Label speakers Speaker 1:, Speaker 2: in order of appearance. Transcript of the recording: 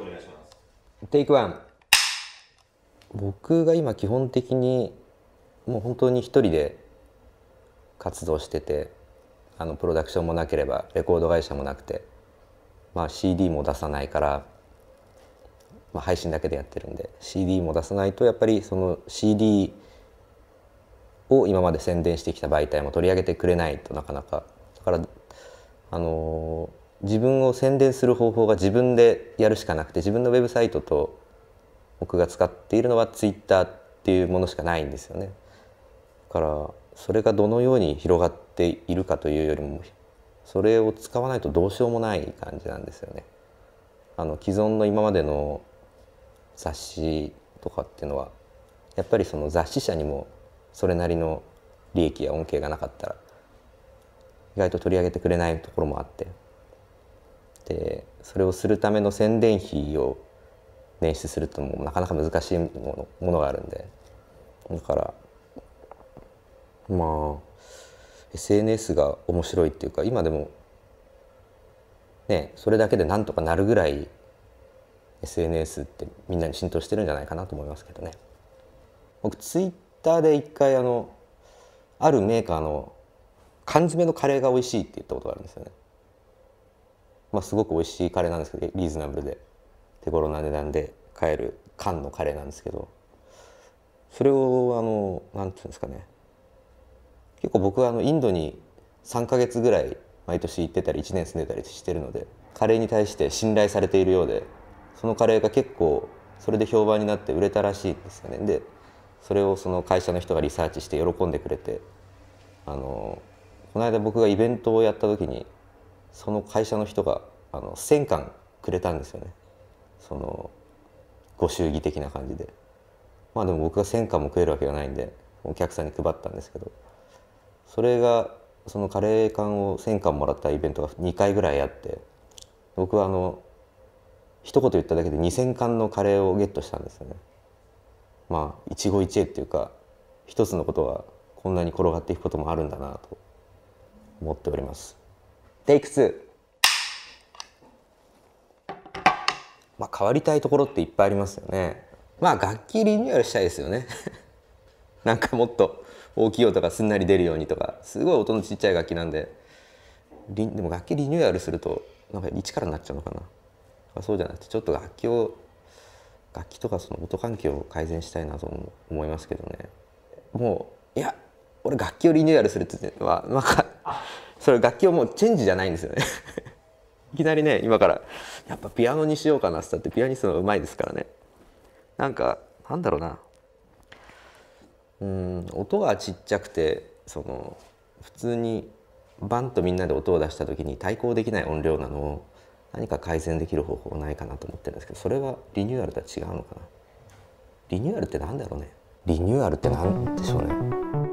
Speaker 1: お願いしますテイクワン僕が今基本的にもう本当に一人で活動しててあのプロダクションもなければレコード会社もなくて、まあ、CD も出さないから、まあ、配信だけでやってるんで CD も出さないとやっぱりその CD を今まで宣伝してきた媒体も取り上げてくれないとなかなかだからあのー自分を宣伝する方法が自分でやるしかなくて自分のウェブサイトと僕が使っているのはツイッターっていうものしかないんですよね。だからそれがどのように広がっているかというよりもそれを使わないとどうしようもない感じなんですよね。あの既存の今までの雑誌とかっていうのはやっぱりその雑誌社にもそれなりの利益や恩恵がなかったら意外と取り上げてくれないところもあっててそれをするための宣伝費を捻出するともなかなか難しいものものがあるんでだからまあ SNS が面白いっていうか今でもねそれだけでなんとかなるぐらい SNS ってみんなに浸透してるんじゃないかなと思いますけどね。僕ツイッターで一回あのあるメーカーの缶詰のカレーが美味しいって言ったことがあるんですよね。まあ、すごく美味しいカレーなんですけどリーズナブルで手頃な値段で買える缶のカレーなんですけどそれをあの何て言うんですかね結構僕はあのインドに3ヶ月ぐらい毎年行ってたり1年住んでたりしてるのでカレーに対して信頼されているようでそのカレーが結構それで評判になって売れたらしいんですよねでそれをその会社の人がリサーチして喜んでくれてあのこの間僕がイベントをやった時にその会社の人があの1000巻くれたんですよねそのご祝儀的な感じでまあでも僕が1000巻も食えるわけがないんでお客さんに配ったんですけどそれがそのカレー缶を1,000缶もらったイベントが2回ぐらいあって僕はあの一言言っただけで2,000のカレーをゲットしたんですよね。まあ一期一会っていうか一つのことはこんなに転がっていくこともあるんだなと思っております。テイク2まあ変わりたいところっていっぱいありますよねまあ楽器リニューアルしたいですよね なんかもっと大きい音がすんなり出るようにとかすごい音のちっちゃい楽器なんででも楽器リニューアルするとなんか一からになっちゃうのかなそうじゃなくてちょっと楽器を楽器とかその音環境を改善したいなと思いますけどねもういや俺楽器をリニューアルするっていうのはなんそれ楽器をもうチェンジじゃないんですよね いきなりね今からやっぱピアノにしようかなっつったってピアニストのうまいですからねなんかなんだろうなうん音がちっちゃくてその普通にバンとみんなで音を出した時に対抗できない音量なのを何か改善できる方法ないかなと思ってるんですけどそれはリニューアルとは違うのかなリニューアルって何だろうねリニューアルって何でしょうね